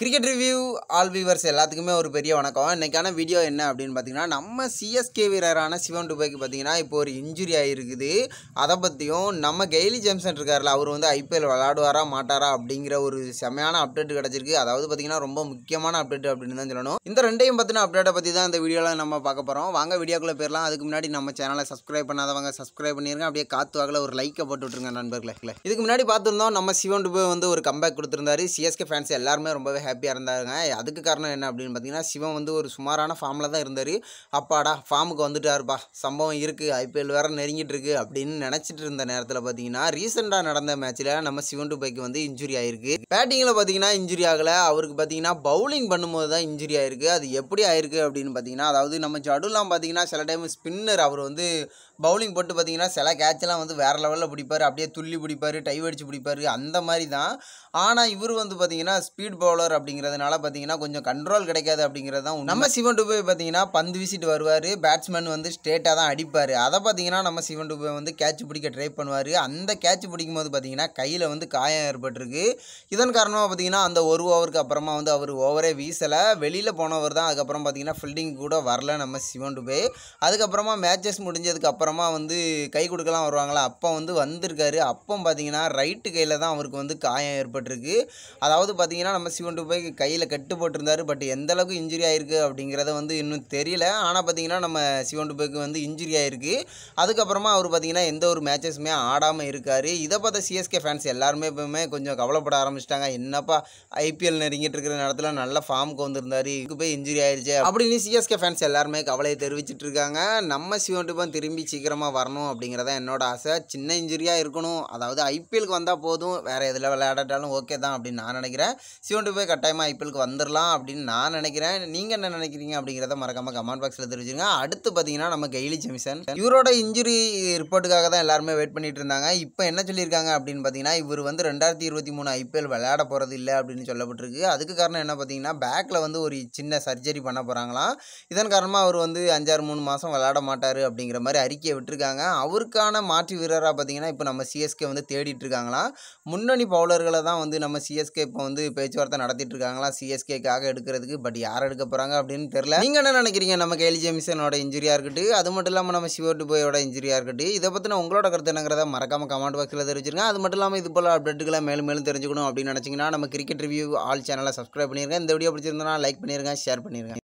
cricket review all viewers எல்லாத்துக்குமே ஒரு பெரிய வணக்கம் இன்றைக்கான வீடியோ என்ன அப்படின்னு பார்த்தீங்கன்னா நம்ம சிஎஸ்கே வீரரான சிவன் டுபேக்கு பார்த்தீங்கன்னா இப்போ ஒரு இன்ஜுரி ஆகிருக்குது அதை பற்றியும் நம்ம கெய்லி ஜேம்சன் இருக்கார்ல அவர் வந்து ஐபிஎல் விளாடுவாரா மாட்டாரா அப்படிங்கிற ஒரு செமையான அப்டேட் கிடச்சிருக்கு அதாவது பார்த்தீங்கன்னா ரொம்ப முக்கியமான அப்டேட் அப்படின்னு தான் சொல்லணும் இந்த ரெண்டையும் பற்றின அப்டேட்டை பற்றி தான் இந்த வீடியோவில் நம்ம பார்க்க போகிறோம் வாங்க வீடியோக்குள்ளே போயிடலாம் அதுக்கு முன்னாடி நம்ம சேனலை சப்ஸ்கிரைப் பண்ணாதவங்க சப்ஸ்கிரைப் பண்ணிருங்க அப்படியே காத்து வாக்கில் ஒரு லைக்கை போட்டு விட்ருங்க நண்பர்களே இதுக்கு முன்னாடி பார்த்துருந்தோம் நம்ம சிவன் டுபே வந்து ஒரு கம்பேக் கொடுத்துருந்தாரு சிஎஸ்கே ஃபேன்ஸ் எல்லாருமே ரொம்பவே ஹாப்பியாக இருந்தாருங்க அதுக்கு காரணம் என்ன அப்படின்னு பார்த்தீங்கன்னா சிவம் வந்து ஒரு சுமாரான ஃபார்மில் தான் இருந்தார் அப்பாடா ஃபார்முக்கு வந்துட்டாருப்பா சம்பவம் இருக்குது ஐபிஎல் வேறு நெருங்கிட்டு இருக்கு அப்படின்னு நினச்சிட்டு இருந்த நேரத்தில் பார்த்தீங்கன்னா ரீசெண்டாக நடந்த மேட்ச்சில் நம்ம சிவன் டு பைக்கு வந்து இன்ஜுரி ஆயிருக்கு பேட்டிங்கில் பார்த்தீங்கன்னா இன்ஜுரி ஆகலை அவருக்கு பார்த்தீங்கன்னா பவுலிங் பண்ணும்போது தான் இன்ஜுரி ஆயிருக்கு அது எப்படி ஆயிருக்கு அப்படின்னு பார்த்தீங்கன்னா அதாவது நம்ம ஜடுலாம் பார்த்தீங்கன்னா சில டைம் ஸ்பின்னர் அவர் வந்து பவுலிங் போட்டு பார்த்தீங்கன்னா சில கேட்செலாம் வந்து வேறு லெவலில் பிடிப்பார் அப்படியே துள்ளி பிடிப்பார் டைவ் அடித்து பிடிப்பார் அந்த மாதிரி தான் ஆனால் இவர் வந்து பார்த்தீங்கன்னா ஸ்பீட் பவுலர் அப்படிங்கிறதுனால பார்த்தீங்கன்னா கொஞ்சம் கண்ட்ரோல் கிடைக்காது அப்படிங்கிறது தான் நம்ம சிவன் டுபே பார்த்தீங்கன்னா பந்து வீசிட்டு வருவார் பேட்ஸ்மேன் வந்து ஸ்ட்ரேட்டாக தான் அடிப்பார் அதை பார்த்தீங்கன்னா நம்ம சிவன் டுபே வந்து கேட்ச் பிடிக்க ட்ரை பண்ணுவார் அந்த கேட்ச் பிடிக்கும் போது பார்த்தீங்கன்னா கையில் வந்து காயம் ஏற்பட்டிருக்கு இதன் காரணமாக பார்த்தீங்கன்னா அந்த ஒரு ஓவருக்கு அப்புறமா வந்து அவர் ஓவரே வீசலை வெளியில் போனவர் தான் அதுக்கப்புறம் பார்த்தீங்கன்னா ஃபீல்டிங் கூட வரல நம்ம சிவன் டுபே அதுக்கப்புறமா மேட்சஸ் முடிஞ்சதுக்கு அப்புறமா வந்து கை கொடுக்கலாம் வருவாங்களா அப்போ வந்து வந்திருக்காரு அப்போ பார்த்தீங்கன்னா ரைட்டு கையில் தான் அவருக்கு வந்து காயம் ஏற்பட்டிருக்கு அதாவது பார்த்தீங்கன்னா நம்ம சிவன் போய் கையில் கட்டு போட்டிருந்தார் பட் எந்த அளவுக்கு இன்ஜுரி ஆயிருக்கு அப்படிங்கிறத வந்து இன்னும் தெரியல ஆனால் பார்த்தீங்கன்னா நம்ம சிவன் டுபேக்கு வந்து இன்ஜுரி ஆயிருக்கு அதுக்கப்புறமா அவர் பார்த்தீங்கன்னா எந்த ஒரு மேட்சஸுமே ஆடாமல் இருக்கார் இதை பார்த்த சிஎஸ்கே ஃபேன்ஸ் எல்லாருமே எப்பவுமே கொஞ்சம் கவலைப்பட ஆரம்பிச்சிட்டாங்க என்னப்பா ஐபிஎல் நெருங்கிட்டு இருக்கிற நேரத்தில் நல்ல ஃபார்முக்கு வந்திருந்தார் இதுக்கு போய் இன்ஜுரி ஆயிடுச்சு அப்படின்னு சிஎஸ்கே ஃபேன்ஸ் எல்லாருமே கவலையை தெரிவிச்சிட்டு இருக்காங்க நம்ம சிவன் டுபன் திரும்பி சீக்கிரமாக வரணும் அப்படிங்கிறத என்னோட ஆசை சின்ன இன்ஜுரியாக இருக்கணும் அதாவது ஐபிஎலுக்கு வந்தால் போதும் வேறு எதில் விளையாடாட்டாலும் ஓகே தான் அப்படின்னு நான் நினைக்கிறேன் சிவன் டுபே கட்டாயமாக ஐபிஎலுக்கு வந்துடலாம் அப்படின்னு நான் நினைக்கிறேன் நீங்கள் என்ன நினைக்கிறீங்க அப்படிங்கிறத மறக்காமல் கமெண்ட் பாக்ஸில் தெரிவிச்சுங்க அடுத்து பார்த்தீங்கன்னா நம்ம கெய்லி ஜெமிசன் இவரோட இன்ஜுரி ரிப்போர்ட்டுக்காக தான் எல்லாருமே வெயிட் பண்ணிட்டு இருந்தாங்க இப்போ என்ன சொல்லியிருக்காங்க அப்படின்னு பார்த்தீங்கன்னா இவர் வந்து ரெண்டாயிரத்தி இருபத்தி மூணு ஐபிஎல் விளையாட போகிறது இல்லை அப்படின்னு சொல்லப்பட்டிருக்கு அதுக்கு காரணம் என்ன பார்த்தீங்கன்னா பேக்கில் வந்து ஒரு சின்ன சர்ஜரி பண்ண போகிறாங்களாம் இதன் காரணமாக அவர் வந்து அஞ்சாறு மூணு மாதம் விளையாட மாட்டார் அப்படிங்கிற மாதிரி அறிக்கையை விட்டுருக்காங்க அவருக்கான மாற்று வீரராக பார்த்தீங்கன்னா இப்போ நம்ம சிஎஸ்கே வந்து தேடிட்டு இருக்காங்களாம் முன்னணி பவுலர்களை தான் வந்து நம்ம சிஎஸ்கே இப்போ வந்து பேச்சுவார்த்தை நடத்தி பார்த்துட்டு இருக்காங்களா சிஎஸ்கேக்காக எடுக்கிறதுக்கு பட் யார் எடுக்க போகிறாங்க அப்படின்னு தெரியல நீங்கள் என்ன நினைக்கிறீங்க நம்ம கேலி ஜேமிசனோட இன்ஜுரியாக இருக்கட்டும் அது மட்டும் இல்லாமல் நம்ம சிவட்டு போயோட இன்ஜுரியாக இருக்கட்டும் இதை பற்றின உங்களோட கருத்து என்னங்கிறத மறக்காம கமெண்ட் பாக்ஸில் தெரிவிச்சிருங்க அது மட்டும் இல்லாமல் இது போல அப்டேட்டுகளை மேலும் மேலும் தெரிஞ்சுக்கணும் அப்படின்னு நினச்சிங்கன்னா நம்ம கிரிக்கெட் ரிவ்யூ ஆல் சேனலை சப்ஸ்கிரைப் பண்ணியிருக்கேன் இந்த வீடியோ பிடிச்சிருந்தா லைக் பண்ணியிருக்கேன் ஷேர் பண்ணியிருக்கேன்